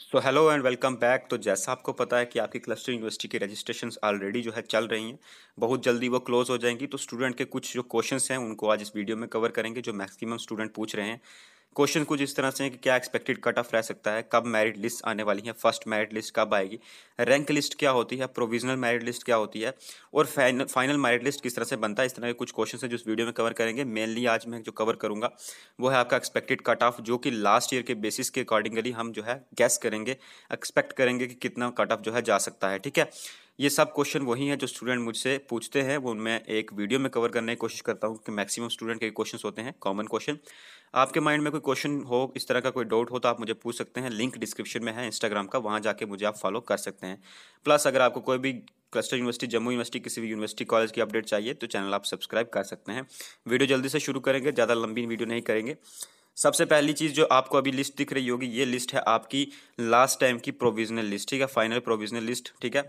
So hello and welcome back तो जैसा आपको पता है कि आपकी क्लस्टर यूनिवर्सिटी की रजिस्ट्रेशन ऑलरेडी जो है चल रही हैं बहुत जल्दी वो क्लोज़ हो जाएंगी तो स्टूडेंट के कुछ जो क्वेश्चंस हैं उनको आज इस वीडियो में कवर करेंगे जो मैक्सिमम स्टूडेंट पूछ रहे हैं क्वेश्चन कुछ इस तरह से है कि क्या एक्सपेक्टेड कट ऑफ रह सकता है कब मेरिट लिस्ट आने वाली है फर्स्ट मेरिट लिस्ट कब आएगी रैंक लिस्ट क्या होती है प्रोविजनल मेरिट लिस्ट क्या होती है और फाइनल फाइनल मेरिट लिस्ट किस तरह से बनता है इस तरह के कुछ क्वेश्चन है जो इस वीडियो में कवर करेंगे मेनली आज मैं जो कवर करूँगा वो है आपका एक्सपेक्टेड कट ऑफ जो कि लास्ट ईयर के बेसिस के अकॉर्डिंगली हम जो है गैस करेंगे एक्सपेक्ट करेंगे कि कितना कट ऑफ जो है जा सकता है ठीक है ये सब क्वेश्चन वही हैं जो स्टूडेंट मुझसे पूछते हैं वो मैं एक वीडियो में कवर करने की कोशिश करता हूँ कि मैक्सिमम स्टूडेंट के क्वेश्चन होते हैं कॉमन क्वेश्चन आपके माइंड में कोई क्वेश्चन हो इस तरह का कोई डाउट हो तो आप मुझे पूछ सकते हैं लिंक डिस्क्रिप्शन में है इंस्टाग्राम का वहाँ जाके मुझे आप फॉलो कर सकते हैं प्लस अगर आपको कोई भी क्लस्टर यूनिवर्सिटी जम्मू यूनिवर्सिटी किसी भी यूनिवर्सिटी कॉलेज की अपडेट चाहिए तो चैनल आप सब्सक्राइब कर सकते हैं वीडियो जल्दी से शुरू करेंगे ज़्यादा लंबी वीडियो नहीं करेंगे सबसे पहली चीज़ जो आपको अभी लिस्ट दिख रही होगी ये लिस्ट है आपकी लास्ट टाइम की प्रोविजनल लिस्ट ठीक है फाइनल प्रोविजनल लिस्ट ठीक है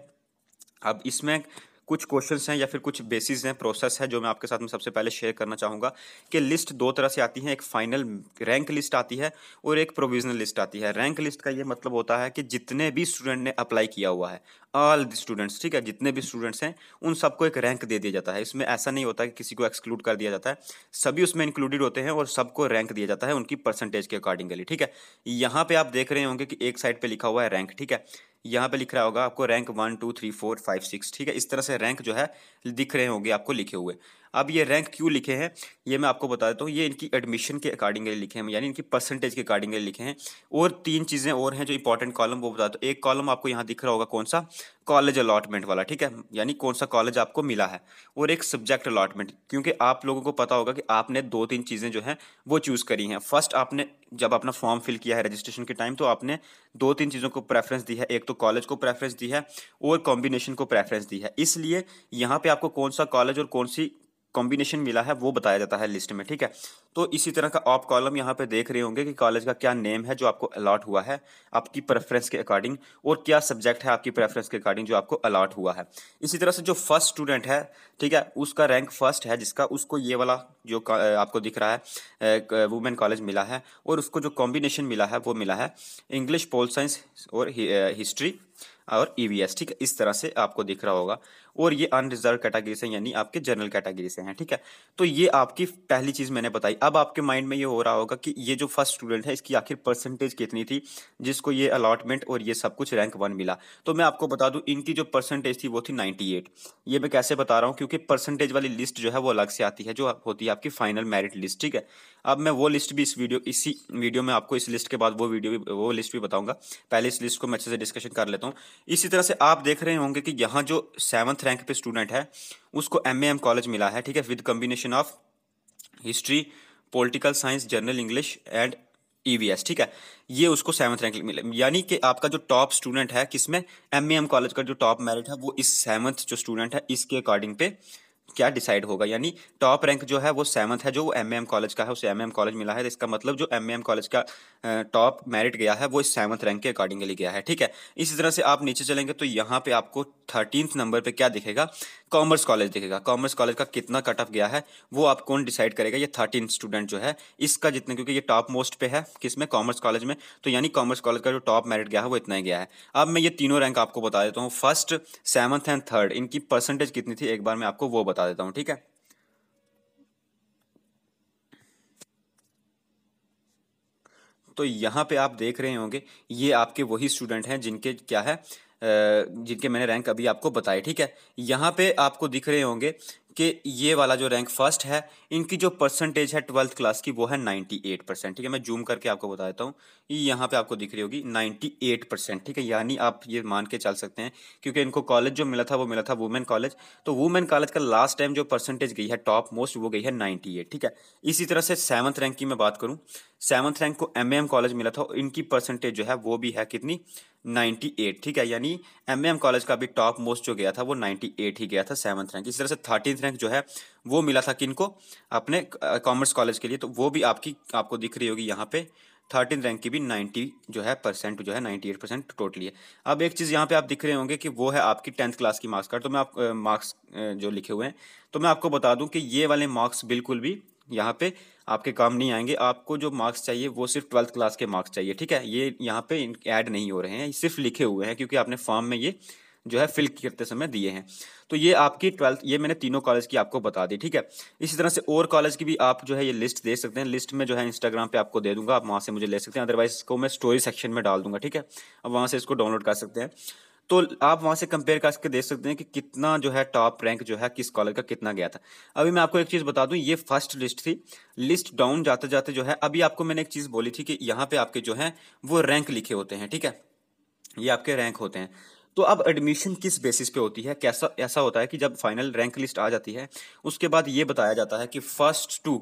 अब इसमें कुछ क्वेश्चंस हैं या फिर कुछ बेसिस हैं प्रोसेस है जो मैं आपके साथ में सबसे पहले शेयर करना चाहूँगा कि लिस्ट दो तरह से आती है एक फाइनल रैंक लिस्ट आती है और एक प्रोविजनल लिस्ट आती है रैंक लिस्ट का ये मतलब होता है कि जितने भी स्टूडेंट ने अप्लाई किया हुआ है ऑल द स्टूडेंट्स ठीक है जितने भी स्टूडेंट्स हैं उन सबको एक रैंक दे दिया जाता है इसमें ऐसा नहीं होता कि किसी को एक्सक्लूड कर दिया जाता है सभी उसमें इंक्लूडेड होते हैं और सबको रैंक दिया जाता है उनकी परसेंटेज के अकॉर्डिंगली ठीक है यहाँ पे आप देख रहे होंगे कि एक साइड पे लिखा हुआ है रैंक ठीक है यहाँ पे लिख रहा होगा आपको rank one two three four five six ठीक है इस तरह से रैंक जो है दिख रहे होंगे आपको लिखे हुए अब ये रैंक क्यों लिखे हैं ये मैं आपको बता देता हूँ ये इनकी एडमिशन के अकॉर्डिंगली लिखे हैं यानी इनकी परसेंटेज के अकॉर्डिंगली लिखे हैं और तीन चीज़ें और हैं जो इंपॉर्टेंट कॉलम वो बता दो एक कॉलम आपको यहाँ दिख रहा होगा कौन सा कॉलेज अलॉटमेंट वाला ठीक है यानी कौन सा कॉलेज आपको मिला है और एक सब्जेक्ट अलॉटमेंट क्योंकि आप लोगों को पता होगा कि आपने दो तीन चीज़ें जो हैं वो चूज़ करी हैं फर्स्ट आपने जब अपना फॉर्म फिल किया है रजिस्ट्रेशन के टाइम तो आपने दो तीन चीज़ों को प्रेफरेंस दी है एक तो कॉलेज को प्रेफरेंस दी है और कॉम्बिनेशन को प्रेफरेंस दी है इसलिए यहाँ पे आपको कौन सा कॉलेज और कौन सी कॉम्बिनेशन मिला है वो बताया जाता है लिस्ट में ठीक है तो इसी तरह का आप कॉलम यहाँ पे देख रहे होंगे कि कॉलेज का क्या नेम है जो आपको अलॉट हुआ है आपकी प्रेफरेंस के अकॉर्डिंग और क्या सब्जेक्ट है आपकी प्रेफरेंस के अकॉर्डिंग जो आपको अलॉट हुआ है इसी तरह से जो फर्स्ट स्टूडेंट है ठीक है उसका रैंक फर्स्ट है जिसका उसको ये वाला जो आपको दिख रहा है वुमेन कॉलेज मिला है और उसको जो कॉम्बिनेशन मिला है वो मिला है इंग्लिश पोल साइंस और हिस्ट्री और ई e ठीक है इस तरह से आपको दिख रहा होगा और ये अनरिजर्व कैटेगरी से यानी आपके जनरल कैटेगरी से हैं ठीक है तो ये आपकी पहली चीज़ मैंने बताई अब आपके माइंड में ये हो रहा होगा कि ये जो फर्स्ट स्टूडेंट है इसकी आखिर परसेंटेज कितनी थी जिसको ये अलॉटमेंट और ये सब कुछ रैंक वन मिला तो मैं आपको बता दूं इनकी जो परसेंटेज थी वो थी नाइन्टी ये मैं कैसे बता रहा हूँ क्योंकि परसेंटेज वाली लिस्ट जो है वो अलग से आती है जो होती है आपकी फाइनल मेरिट लिस्ट ठीक है अब मैं वो लिस्ट भी इस वीडियो इसी वीडियो में आपको इस लिस्ट के बाद वो वीडियो भी वो लिस्ट भी बताऊंगा पहले इस लिस्ट को मैं अच्छे से डिस्कशन कर लेता हूँ इसी तरह से आप देख रहे होंगे कि यहाँ जो सेवन्थ फोर्थ रैंक पे स्टूडेंट है उसको एम एम कॉलेज मिला है ठीक है with combination of history political science general English and EVS ठीक है ये उसको सेवन्थ रैंक मिले यानी कि आपका जो टॉप स्टूडेंट है किसमें एम कॉलेज का जो टॉप मेरिट है वो इस सेवन्थ जो स्टूडेंट है इसके अकॉर्डिंग पे क्या डिसाइड होगा यानी टॉप रैंक जो है वो सेवंथ है जो एम एम कॉलेज का है उसे एम एम कॉलेज मिला है तो इसका मतलब जो एम एम कॉलेज का टॉप मेरिट गया है वो इस सेवंथ रैंक के अकॉर्डिंगली गया है ठीक है इसी तरह से आप नीचे चलेंगे तो यहाँ पे आपको थर्टीनथ नंबर पे क्या दिखेगा कॉमर्स कॉलेज दिखेगा कॉमर्स कॉलेज का कितना कट ऑफ गया है वो आप कौन डिसाइड करेगा ये थर्टीन स्टूडेंट जो है इसका जितने क्योंकि ये टॉप मोस्ट पे है किस में कॉमर्स कॉलेज में तो यानी कॉमर्स कॉलेज का जो टॉप मेरिट गया है वो इतना ही गया है अब मैं ये तीनों रैंक आपको बता देता हूँ फर्स्ट सेवंथ एंड थर्ड इनकी परसेंटेज कितनी थी एक बार मैं आपको वो बता देता हूं ठीक है तो यहां पे आप देख रहे होंगे ये आपके वही स्टूडेंट हैं जिनके क्या है जिनके मैंने रैंक अभी आपको बताए ठीक है यहां पे आपको दिख रहे होंगे कि ये वाला जो रैंक फर्स्ट है इनकी जो परसेंटेज है ट्वेल्थ क्लास की वो है नाइन्टी एट परसेंट ठीक है मैं जूम करके आपको बता देता हूँ यहाँ पे आपको दिख रही होगी नाइन्टी एट परसेंट ठीक है यानी आप ये मान के चल सकते हैं क्योंकि इनको कॉलेज जो मिला था वो मिला था वुमेन कॉलेज तो वुमेन कॉलेज का लास्ट टाइम जो परसेंटेज गई है टॉप मोस्ट वो गई है नाइन्टी एट ठीक है इसी तरह से सेवन्थ रैंक की मैं बात करूँ सेवन्थ रैंक को एम एम कॉलेज मिला था इनकी परसेंटेज जो है वो भी है कितनी 98 ठीक है यानी एम एम कॉलेज का भी टॉप मोस्ट जो गया था वो 98 ही गया था सेवन्थ रैंक इसी तरह से थर्टीन रैंक जो है वो मिला था किनको अपने कॉमर्स कॉलेज के लिए तो वो भी आपकी आपको दिख रही होगी यहाँ पे थर्टीन रैंक की भी 90 जो है परसेंट जो है 98 परसेंट टोटली है अब एक चीज़ यहाँ पे आप दिख रहे होंगे कि वो है आपकी टेंथ क्लास की मार्क्स कार्ड तो मैं आप मार्क्स जो लिखे हुए हैं तो मैं आपको बता दूं कि ये वाले मार्क्स बिल्कुल भी यहाँ पे आपके काम नहीं आएंगे आपको जो मार्क्स चाहिए वो सिर्फ़ ट्वेल्थ क्लास के मार्क्स चाहिए, ठीक है? ये यहाँ पे इन ऐड नहीं हो रहे हैं, सिर्फ़ लिखे हुए हैं क्योंकि आपने फ़ॉर्म में ये जो है फ़िल करते समय दिए हैं। तो ये आपकी ट्वेल्थ ये मैंने तीनों कॉलेज की आपको बता दी, ठीक है? इसी तरह से और कॉलेज की भी आप जो है ये लिस्ट दे सकते हैं। लिस्ट में जो है इंस्टाग्राम पे आपको दे दूंगा आप वहाँ से मुझे ले सकते हैं। अदरवाइज़ इसको मैं स्टोरी सेक्शन में डाल दूंगा ठीक है? अब वहाँ से इसको डाउनलोड कर सकते हैं। तो आप वहां से कंपेयर करके देख सकते हैं कि कितना जो है टॉप रैंक जो है किस कॉलर का कितना गया था अभी मैं आपको एक चीज बता दूं ये फर्स्ट लिस्ट थी लिस्ट डाउन जाते जाते जो है अभी आपको मैंने एक चीज बोली थी कि यहाँ पे आपके जो है वो रैंक लिखे होते हैं ठीक है ये आपके रैंक होते हैं तो अब एडमिशन किस बेसिस पे होती है कैसा ऐसा होता है कि जब फाइनल रैंक लिस्ट आ जाती है उसके बाद ये बताया जाता है कि फर्स्ट टू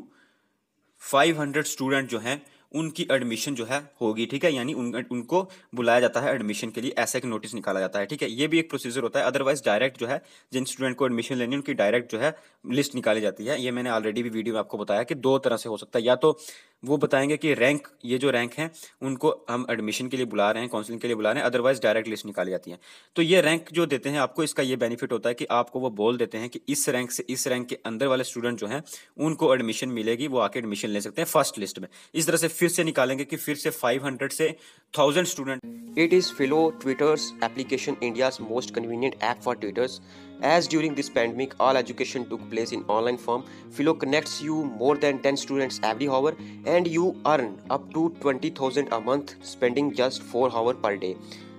500 स्टूडेंट जो हैं उनकी एडमिशन जो है होगी ठीक है यानी उन, उनको बुलाया जाता है एडमिशन के लिए ऐसा एक नोटिस निकाला जाता है ठीक है ये भी एक प्रोसीजर होता है अदरवाइज डायरेक्ट जो है जिन स्टूडेंट को एडमिशन लेनी है उनकी डायरेक्ट जो है लिस्ट निकाली जाती है ये मैंने ऑलरेडी भी वीडियो में आपको बताया कि दो तरह से हो सकता है या तो वो बताएंगे कि रैंक ये जो रैंक हैं उनको हम एडमिशन के लिए बुला रहे हैं काउंसलिंग के लिए बुला रहे हैं अदरवाइज डायरेक्ट लिस्ट निकाली जाती है तो ये रैंक जो देते हैं आपको इसका ये बेनिफिट होता है कि आपको वो बोल देते हैं कि इस रैंक से इस रैंक के अंदर वाले स्टूडेंट जो हैं उनको एडमिशन मिलेगी वो आके एडमिशन ले सकते हैं फर्स्ट लिस्ट में इस तरह से फिर से निकालेंगे कि फिर से फाइव से thousand student it is fellow Twitter's application India most convenient app for Twitter's As during this pandemic, all education took place in online form, Philo connects you more than 10 students every hour and you earn up to 20,000 a month spending just 4 hours per day.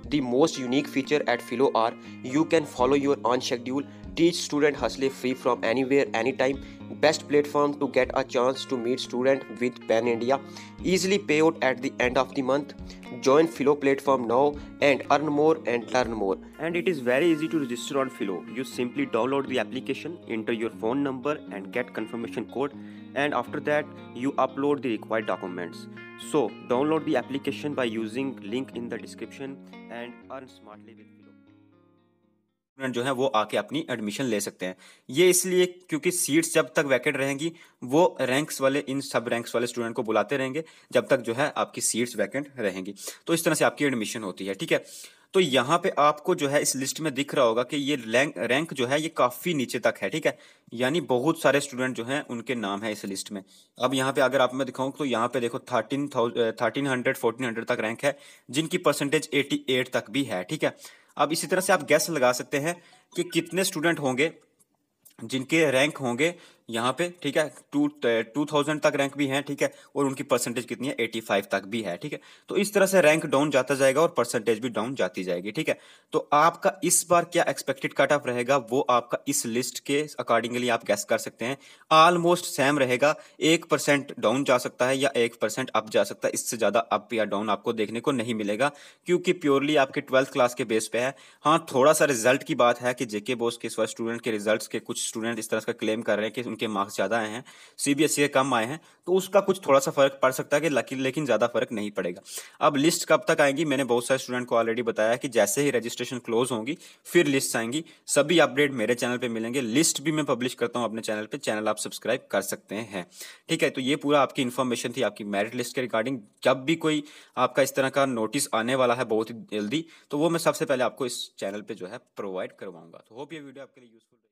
The most unique feature at Philo are you can follow your own schedule, teach student hustle free from anywhere anytime best platform to get a chance to meet student with Pan India. Easily pay out at the end of the month. Join Philo platform now and earn more and learn more. And it is very easy to register on Philo. You simply download the application, enter your phone number and get confirmation code and after that you upload the required documents. So download the application by using link in the description and earn smartly with student जो है वो आके अपनी admission ले सकते हैं ये इसलिए क्योंकि सीट्स जब तक वैकेट रहेंगी वो रैंक्स वाले इन सब रैंक्स वाले स्टूडेंट को बुलाते रहेंगे जब तक जो है आपकी सीट्स वैकेंट रहेंगी तो इस तरह से आपकी एडमिशन होती है ठीक है तो यहाँ पे आपको जो है इस लिस्ट में दिख रहा होगा कि ये रैंक रैंक जो है ये काफी नीचे तक है ठीक है यानी बहुत सारे स्टूडेंट जो है उनके नाम है इस लिस्ट में अब यहाँ पे अगर आप मैं दिखाऊं तो यहाँ पे देखो thirteen thousand thirteen hundred fourteen hundred तक रैंक है जिनकी परसेंटेज एटी एट तक भी है ठीक है अब इसी तरह से आप गैस लगा सकते हैं कि कितने स्टूडेंट होंगे जिनके रैंक होंगे यहाँ पे ठीक है टू टू थाउजेंड तक रैंक भी है ठीक है और उनकी परसेंटेज कितनी है एटी फाइव तक भी है ठीक है तो इस तरह से रैंक डाउन जाता जाएगा और परसेंटेज भी डाउन जाती जाएगी ठीक है तो आपका इस बार क्या एक्सपेक्टेड कट ऑफ रहेगा वो आपका इस लिस्ट के अकॉर्डिंगली आप गैस कर सकते हैं ऑलमोस्ट सेम रहेगा एक परसेंट डाउन जा सकता है या एक परसेंट अप जा सकता है इससे ज्यादा अप या डाउन आपको देखने को नहीं मिलेगा क्योंकि प्योरली आपके ट्वेल्थ क्लास के बेस पे है हाँ थोड़ा सा रिजल्ट की बात है कि जेके बोस के स्टूडेंट के रिजल्ट के कुछ स्टूडेंट इस तरह का क्लेम कर रहे हैं कि उनके मार्क्स ज़्यादा आए हैं सीबीएसई के कम आए हैं तो उसका कुछ थोड़ा सा फर्क पड़ सकता है कि लेकिन ज़्यादा फर्क नहीं पड़ेगा अब लिस्ट कब तक आएंगी मैंने बहुत सारे स्टूडेंट को ऑलरेडी बताया कि जैसे ही रजिस्ट्रेशन क्लोज होंगी फिर लिस्ट आएंगी सभी अपडेट मेरे चैनल पर मिलेंगे लिस्ट भी मैं पब्लिश करता हूँ अपने चैनल पर चैनल आप सब्सक्राइब कर सकते हैं ठीक है तो ये पूरा आपकी इन्फॉर्मेशन थी आपकी मेरिट लिस्ट के रिगार्डिंग जब भी कोई आपका इस तरह का नोटिस आने वाला है बहुत ही जल्दी तो वो मैं सबसे पहले आपको इस चैनल पे जो है प्रोवाइड करवाऊंगा तो होप ये वीडियो आपके लिए यूजफुल